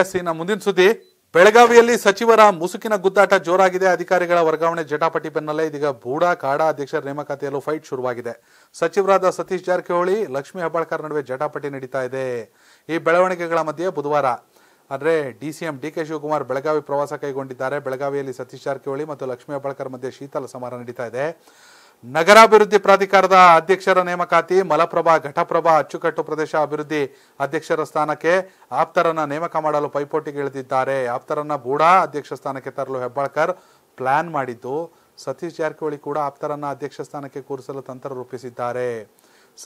S ಇನ್ನು ಮುಂದಿನ ಸುದ್ದಿ ಬೆಳಗಾವಿಯಲ್ಲಿ ಸಚಿವರ ಮುಸುಕಿನ ಗುದ್ದಾಟ ಜೋರಾಗಿದೆ ಅಧಿಕಾರಿಗಳ ವರ್ಗಾವಣೆ ಜಟಾಪಟಿ ಬೆನ್ನಲ್ಲೇ ಇದೀಗ ಬೂಡಾ ಕಾಡಾ ಅಧ್ಯಕ್ಷರ ನೇಮಕಾತಿಯಲ್ಲೂ ಫೈಟ್ ಶುರುವಾಗಿದೆ ಸಚಿವರಾದ ಸತೀಶ್ ಜಾರಕಿಹೊಳಿ ಲಕ್ಷ್ಮೀ ಹೆಬ್ಬಾಳ್ಕರ್ ನಡುವೆ ಜಟಾಪಟಿ ನಡೀತಾ ಇದೆ ಈ ಬೆಳವಣಿಗೆಗಳ ಮಧ್ಯೆ ಬುಧವಾರ ಆದರೆ D C D K Shivakumar Belagavi ಪ್ರವಾಸ ಕೈಗೊಂಡಿದ್ದಾರೆ ಬೆಳಗಾವಿಯಲ್ಲಿ ಸತೀಶ್ ಜಾರಕಿಹೊಳಿ ಮತ್ತು ಲಕ್ಷ್ಮೀ ಹೆಬ್ಬಾಳ್ಕರ್ ಮಧ್ಯೆ ಶೀತಲ ಸಮಾರ ನಡೀತಾ ಇದೆ ನಗರಾಭಿವೃದ್ಧಿ ಪ್ರಾಧಿಕಾರದ ಅಧ್ಯಕ್ಷರ ನೇಮಕಾತಿ ಮಲಪ್ರಭಾ ಘಟಪ್ರಭಾ ಅಚ್ಚುಕಟ್ಟು ಪ್ರದೇಶ ಅಭಿವೃದ್ಧಿ ಅಧ್ಯಕ್ಷರ ಸ್ಥಾನಕ್ಕೆ ಆಪ್ತರನ್ನ ನೇಮಕ ಮಾಡಲು ಪೈಪೋಟಿಗೆ ಇಳಿದಿದ್ದಾರೆ ಆಪ್ತರನ್ನ ಬೂಡಾ ಅಧ್ಯಕ್ಷ ಸ್ಥಾನಕ್ಕೆ ತರಲು ಹೆಬ್ಬಾಳ್ಕರ್ ಪ್ಲಾನ್ ಮಾಡಿದ್ದು ಸತೀಶ್ ಜಾರಕಿಹೊಳಿ ಕೂಡ ಆಪ್ತರನ್ನ ಅಧ್ಯಕ್ಷ ಸ್ಥಾನಕ್ಕೆ ಕೂರಿಸಲು ತಂತ್ರ ರೂಪಿಸಿದ್ದಾರೆ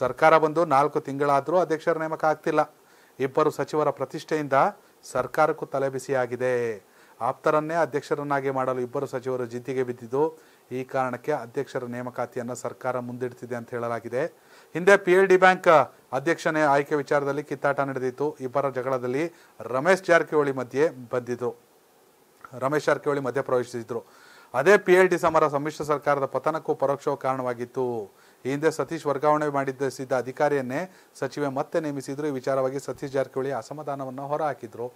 ಸರ್ಕಾರ ಬಂದು ನಾಲ್ಕು ತಿಂಗಳಾದರೂ ಅಧ್ಯಕ್ಷರ ನೇಮಕ ಆಗ್ತಿಲ್ಲ ಇಬ್ಬರು ಸಚಿವರ ಪ್ರತಿಷ್ಠೆಯಿಂದ ಸರ್ಕಾರಕ್ಕೂ ತಲೆಬಿಸಿಯಾಗಿದೆ ಆಪ್ತರನ್ನೇ ಅಧ್ಯಕ್ಷರನ್ನಾಗಿ ಮಾಡಲು ಇಬ್ಬರು ಸಚಿವರು ಜಿದ್ದಿಗೆ ಬಿದ್ದಿದ್ದು ಈ ಕಾರಣಕ್ಕೆ ಅಧ್ಯಕ್ಷರ ನೇಮಕಾತಿಯನ್ನು ಸರ್ಕಾರ ಮುಂದಿಡ್ತಿದೆ ಅಂತ ಹೇಳಲಾಗಿದೆ ಹಿಂದೆ ಪಿ ಎಲ್ ಡಿ ಬ್ಯಾಂಕ್ ಅಧ್ಯಕ್ಷನೇ ಆಯ್ಕೆ ವಿಚಾರದಲ್ಲಿ ಕಿತ್ತಾಟ ನಡೆದಿತ್ತು ಇಬ್ಬರ ಜಗಳದಲ್ಲಿ ರಮೇಶ್ ಜಾರಕಿಹೊಳಿ ಮಧ್ಯೆ ಬಂದಿದ್ರು ರಮೇಶ್ ಜಾರಕಿಹೊಳಿ ಮಧ್ಯೆ ಪ್ರವೇಶಿಸಿದ್ರು ಅದೇ ಪಿ ಎಲ್ ಡಿ ಸಮರ ಸಮ್ಮಿಶ್ರ ಸರ್ಕಾರದ ಪತನಕ್ಕೂ ಪರೋಕ್ಷವೂ ಕಾರಣವಾಗಿತ್ತು ಈ ಹಿಂದೆ ಸತೀಶ್ ವರ್ಗಾವಣೆ ಮಾಡಿದ್ದ ಅಧಿಕಾರಿಯನ್ನೇ ಸಚಿವೆ ಮತ್ತೆ ನೇಮಿಸಿದ್ರು ಈ ವಿಚಾರವಾಗಿ ಸತೀಶ್ ಜಾರಕಿಹೊಳಿ ಅಸಮಾಧಾನವನ್ನು ಹೊರಹಾಕಿದ್ರು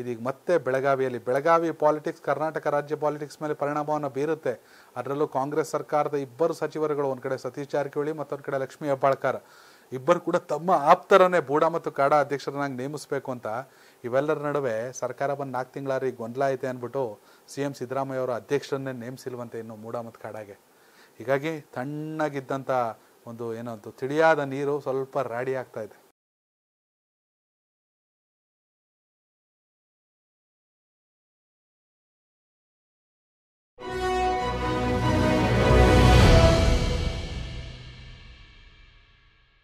ಇದೀಗ ಮತ್ತೆ ಬೆಳಗಾವಿಯಲ್ಲಿ ಬೆಳಗಾವಿ ಪಾಲಿಟಿಕ್ಸ್ ಕರ್ನಾಟಕ ರಾಜ್ಯ ಪಾಲಿಟಿಕ್ಸ್ ಮೇಲೆ ಪರಿಣಾಮವನ್ನು ಬೀರುತ್ತೆ ಅದರಲ್ಲೂ ಕಾಂಗ್ರೆಸ್ ಸರ್ಕಾರದ ಇಬ್ಬರು ಸಚಿವರುಗಳು ಒಂದು ಕಡೆ ಸತೀಶ್ ಜಾರಕಿಹೊಳಿ ಮತ್ತೊಂದು ಕಡೆ ಲಕ್ಷ್ಮೀ ಹೆಬ್ಬಾಳ್ಕರ್ ಇಬ್ಬರು ಕೂಡ ತಮ್ಮ ಆಪ್ತರನ್ನೇ ಬೂಡ ಮತ್ತು ಕಾಡ ಅಧ್ಯಕ್ಷರನ್ನಾಗಿ ನೇಮಿಸಬೇಕು ಅಂತ ಇವೆಲ್ಲರ ನಡುವೆ ಸರ್ಕಾರ ಬಂದು ನಾಲ್ಕು ತಿಂಗಳಾರಿ ಗೊಂದಲ ಐತೆ ಅಂದ್ಬಿಟ್ಟು ಸಿ ಎಂ ಸಿದ್ದರಾಮಯ್ಯ ಅವರ ಅಧ್ಯಕ್ಷರನ್ನೇ ನೇಮಿಸಿಲ್ವಂತೆ ಇನ್ನು ಮೂಡ ಮತ್ತು ಕಾಡಾಗೆ ಹೀಗಾಗಿ ತಣ್ಣಗಿದ್ದಂಥ ಒಂದು ಏನಂತು ತಿಳಿಯಾದ ನೀರು ಸ್ವಲ್ಪ ರಾಡಿ ಆಗ್ತಾ ಇದೆ